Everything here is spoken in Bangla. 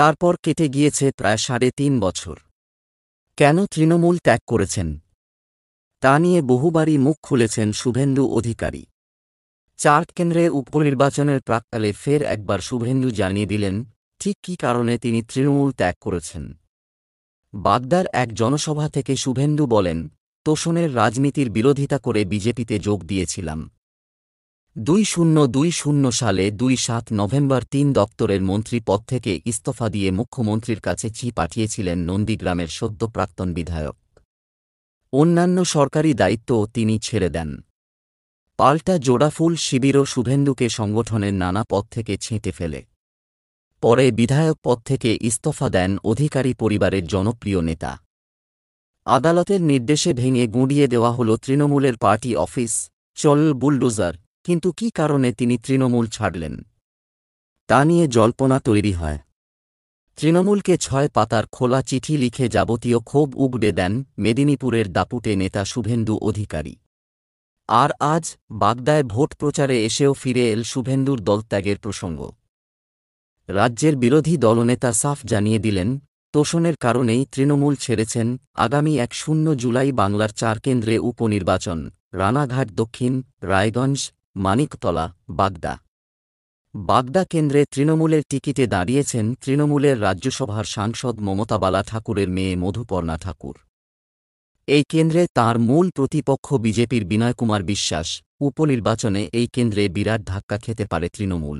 তারপর কেটে গিয়েছে প্রায় সাড়ে তিন বছর কেন তৃণমূল ত্যাগ করেছেন তা নিয়ে বহুবারই মুখ খুলেছেন শুভেন্দু অধিকারী চার কেন্দ্রে উপনির্বাচনের প্রাককালে ফের একবার শুভেন্দু জানিয়ে দিলেন ঠিক কী কারণে তিনি তৃণমূল ত্যাগ করেছেন বাগদার এক জনসভা থেকে শুভেন্দু বলেন তোষণের রাজনীতির বিরোধিতা করে বিজেপিতে যোগ দিয়েছিলাম দুই শূন্য দুই শূন্য সালে দুই সাত নভেম্বর তিন দপ্তরের মন্ত্রী পদ থেকে ইস্তফা দিয়ে মুখ্যমন্ত্রীর কাছে চি পাঠিয়েছিলেন নন্দীগ্রামের সদ্য প্রাক্তন বিধায়ক অন্যান্য সরকারি দায়িত্বও তিনি ছেড়ে দেন পাল্টা জোড়াফুল শিবিরও শুভেন্দুকে সংগঠনের নানা পদ থেকে ছেঁটে ফেলে পরে বিধায়ক পদ থেকে ইস্তফা দেন অধিকারী পরিবারের জনপ্রিয় নেতা আদালতের নির্দেশে ভেঙে গুঁড়িয়ে দেওয়া হল তৃণমূলের পার্টি অফিস চল বুলডোজার কিন্তু কি কারণে তিনি তৃণমূল ছাড়লেন তা নিয়ে জল্পনা তৈরি হয় তৃণমূলকে ছয় পাতার খোলা চিঠি লিখে যাবতীয় ক্ষোভ উগড়ে দেন মেদিনীপুরের দাপুটে নেতা শুভেন্দু অধিকারী আর আজ বাগদায় ভোট প্রচারে এসেও ফিরে এল শুভেন্দুর দলত্যাগের প্রসঙ্গ রাজ্যের বিরোধী দলনেতা সাফ জানিয়ে দিলেন তোষণের কারণেই তৃণমূল ছেড়েছেন আগামী এক শূন্য জুলাই বাংলার চার কেন্দ্রে উপনির্বাচন রানাঘাট দক্ষিণ রায়গঞ্জ মানিকতলা বাগদা বাগদা কেন্দ্রে তৃণমূলের টিকিটে দাঁড়িয়েছেন তৃণমূলের রাজ্যসভার সাংসদ মমতাবালা ঠাকুরের মেয়ে মধুপর্ণা ঠাকুর এই কেন্দ্রে তার মূল প্রতিপক্ষ বিজেপির বিনয় কুমার বিশ্বাস উপনির্বাচনে এই কেন্দ্রে বিরাট ধাক্কা খেতে পারে তৃণমূল